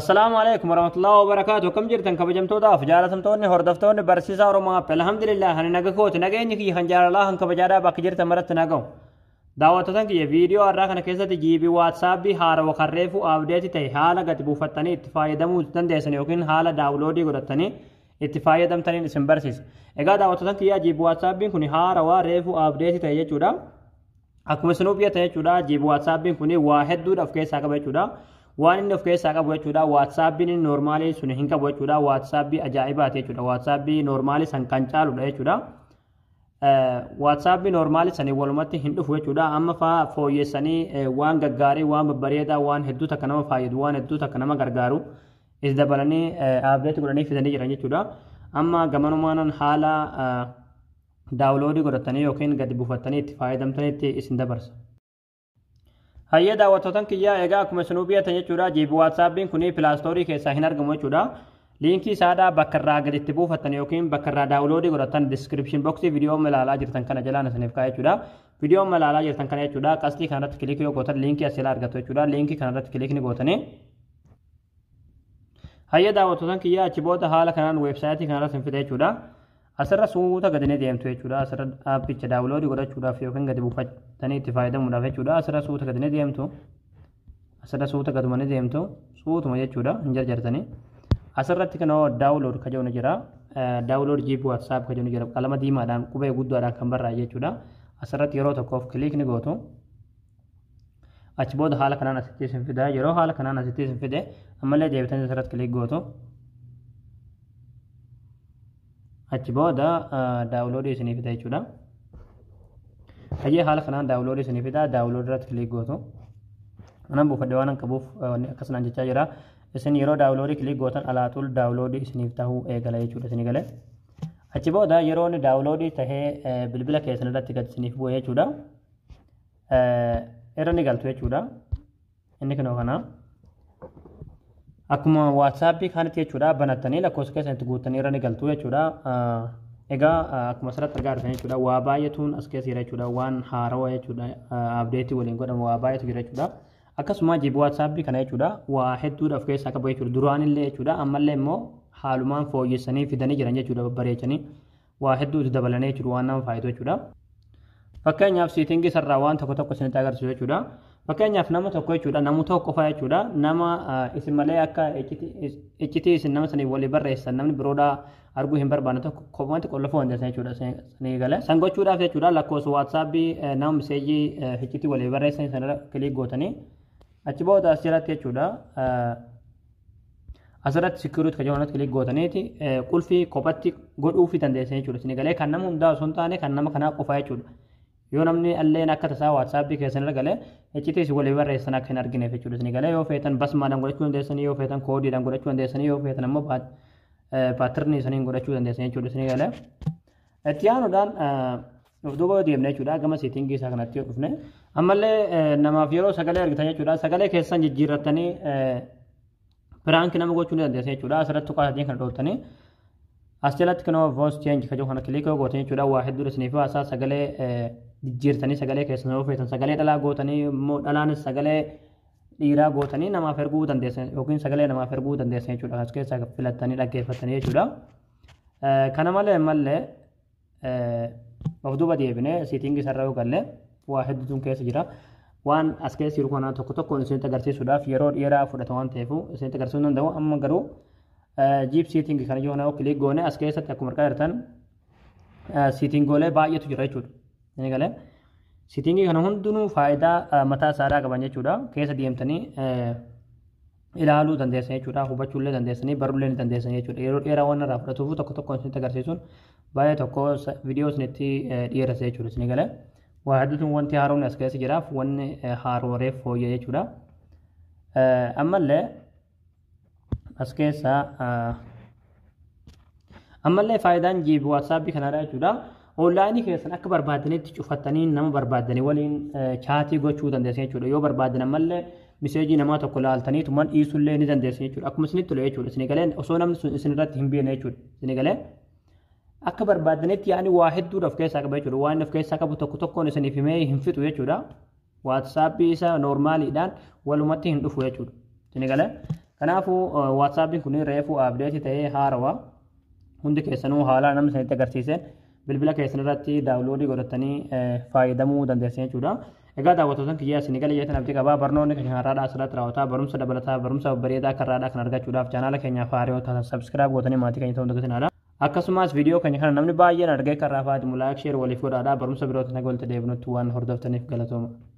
السلام عليكم ورحمة الله وبركاته كم جرتن كبجمتودا فجالتمتوني هردفتوني برسيسا ورما الحمد لله هن نغكوت نغيني كي خنجار الله هن كبجارا باكجرت مرت نغو daawwattotaan kiyya viidiyoo har'aa kana keessatti jiibii waatsaappi haarawa karreefuu abdeetii ta'e haala gati buufattanii itti fayyadamuu dandeessan yookiin haala daawuloodii godhattanii itti fayyadamtaniin isin barsiisa. Egaa daawwattotaan kiyya jiibii waatsaappiin kun haarawaa reefuu abdeetii ta'e jechuudha. Akkuma isinuu beektan jechuudha jiibii waatsaappiin kun waa hedduudhaaf keessaa qaba jechuudha. waan inni of keessaa qabu jechuudha waatsaappiin noormaalii sun hin qabu jechuudha waatsaappii ajaa'ibaati jechuudha waatsaappii noormaalii san kan caaludha jechuudha waatsaappii noormaalii sanii walumatti hin dhufu jechuudha amma faa fooyyessanii waan gaggaarii waan babbareedaa waan hedduu takka nama fayyadu waan hedduu takka nama gargaaru is dabalanii abdeetti godhanii fidanii jiran jechuudha amma gamanumaanan haala daawuloodii godhatanii yookiin gadi buufatanii itti fayyadamtanitti isin dabarsa. hayya daawwattoota kiyyaa egaa akkuma isinuu beektan jechuudha jiibi waatsaappiin kunii pilaastoorii keessaa hin argamu jechuudha liinkii isaadhaa bakka irraa gaditti buufattan yookiin bakka irraa daawuloodii godhatan diskiripshin boksii viidiyoo malaalaa jirtan kana jalaan isiniif kaa'e jechuudha. Viidiyoo malaalaa jirtan kana jechuudha qasxii kanarratti kilikii yoo gootan liinkii asii ilaa argatu jechuudha liinkii kanarratti kilikni gootanii. Hayya daawwattoota kiyyaa achi booda haala kanaan weebsaayitii kanarratti hin fide jechuudha. asirra suuta ni deemtu jechuudha asirra dhaabbicha daawuloodii godhachuudhaaf gadi buufatanii itti fayyadamuudhaaf jechuudha asirra suuta deemtu asirra suuta gadumanii deemtu suutuma jechuudha asirratti kan daawulood kajoon jira eh, daawulood jira qalama diimaadhaan qubee guddaadhaan kan barraa'e jechuudha asirratti yeroo tokkoof kiliikni gootu achi booda haala kanaan asitti yeroo haala kanaan isin fide ammallee deebitanii asirratti kiliik gootu achi booda daawuloodii isinii fida jechuudha. Hayyee haala kanaan daawuloodii isinii fida daawuloodii irratti kilik gootu. buufadhee waan qabuuf akkasnaan jechaa jira. Isin yeroo daawuloodii kilik gootan daawuloodii isiniif eegala jechuudha isinii galee. yeroo inni daawuloodii tahee bilbila keessan irratti gad jechuudha. Irra jechuudha. Inni kanaa. Akkuma waatsaappii kanatti jechuudha banattanii lakkoofsa keessatti guuttanii irra ni galtu jechuudha. Egaa akkuma asirratti argaa jirtan jechuudha waa baay'eetuun as keessa jira jechuudha waan haarawaa jechuudha abdeetii waliin godhamu waa baay'eetu jira jechuudha. Akkasuma waatsaappii kana jechuudha waa hedduudha of keessaa qabu jechuudha duraanillee jechuudha ammallee immoo haalumaan fooyyessanii fidanii jiran jechuudha babbareechanii waa hedduu dabalanii jechuudha waan nama jechuudha. Fakkeenyaaf waan tokko tokko isinitti agarsiisu Fakkeenyaaf nama tokko jechuudha namuu tokko qofa jechuudha nama isin malee akka iccitii isin nama saniif walii barreessan namni biroo biroodhaa arguu hin barbaanne tokko kophaatti qollofoo hin deessan jechuudha sanii gala. San gochuudhaaf jechuudha lakkoofsa waatsaappii eh, nama miseejii eh, iccitii walii barreessan sanarra kiliik gootanii achi booda asirratti jechuudha eh, asirratti sikiruutti kajabanatti kiliik gootaniiti qulfii kophatti godhuufi dandeessan jechuudha sanii galee kan nama hundaa taane kan nama kanaa qofa jechuudha. yoo namni alleen akka tasaa waatsaappii keessan galee icciitiis walii barreessan akka hin argineef jechuudha galee yoo feetan basmaadhaan godhachuu dandeessanii yoo feetan koodiidhaan godhachuu dandeessanii yoo feetan ammoo paatirnii isaniin godhachuu dandeessanii jechuudha isin galee. Itti aanuudhaan of duuba deemne jechuudha gama siitingii isaa kanatti yoo dhufne ammallee namaaf yeroo sagalee argitan jechuudha sagalee keessan jijjiirrattanii piraankii nama gochuu ni jechuudha asirratti tuqaatiin kan dhooftanii as jalatti kan voos cheenji kajuu kana kiliikoo gootan jechuudha waa hedduu dhasanii fi waasaa sagalee jijjiirtanii sagalee keessan ofeessan sagalee dhalaa gootanii immoo dhalaanis sagalee dhiiraa gootanii namaaf erguu dandeessan yookiin sagalee namaaf erguu dandeessan jechuudha as keessaa filattanii dhaggeeffatanii jechuudha. Kana malee mallee of duuba deebinee siitingi isarra yoo galle waa hedduutu keessa jira. waan as keessi jiru kanaa tokko tokkoon isinitti agarsiisuudhaaf yeroo dheeraa fudhata waan ta'eefu isinitti agarsiisuu danda'u amma garuu jiip siitingi kana yoo naa kiliik goone as keessatti akkuma argaa jirtan siitingoolee baay'eetu jira jechuudha. Inni galee kana hundinuu faayidaa mataa isaadhaa qaban jechuudha. Keessa deemtanii ilaaluu dandeessan jechuudha. Hubachuu illee dandeessanii baruu illee dandeessanii jechuudha. Yeroo dheeraa waan irraa fudhatuuf tokko tokko isinitti agarsiisuun baay'ee tokko viidiyoo isinitti dhiyeessa jechuudha. Inni galee waa hedduutu wanti haaroon as keessa jiraaf wanni haarooreef fooyya jechuudha. Ammallee as keessaa ammallee faayidaan jiib waatsaapii kanaadha jechuudha. اونلاینی که اصلا اکبر بعد نه تیچو فتنین نم بر بعد نه ولی چهاتی گو چودن دستی چود یو بر بعد نه مله میسیجی نمات و کلال تنی تو من ایسول لی نیزن دستی چود اکم سنی تلوی چود سنی کلی اصولم سنی رت هم بیه نیچود سنی کلی اکبر واحد دور افکای ساکه بیچود وان افکای ساکه بتو کتک کنه سنی فیمی هم فیت وی چودا واتسابی ایسا نورمالی دان ولو متی هندو فوی چود سنی کلی کنافو واتسابی کنی هاروا هندی که سنو نم سنی تگرسیسه bilbila keessan irratti daawuloodii godhatanii eh, fayyadamuu dandeessan jechuudha. Egaa daawwattoota kiyyaa isin gala jeetan abdii qabaa barnoonni keenya haraadhaa asirratti raawwataa barumsa dabalataa barumsa babbareedaa akka irraadhaa kan argachuudhaaf chaanaala keenyaaf haarii ta'an sabskiraayib gootanii maatii keenya ta'uu danda'aniidha. Akkasumas viidiyoo keenya kana namni baay'een argee karraa fa'aatiin mul'aa sheer waliif godhaadhaa barumsa biroota nagolte deebinutti waan hordoftaniif galatooma.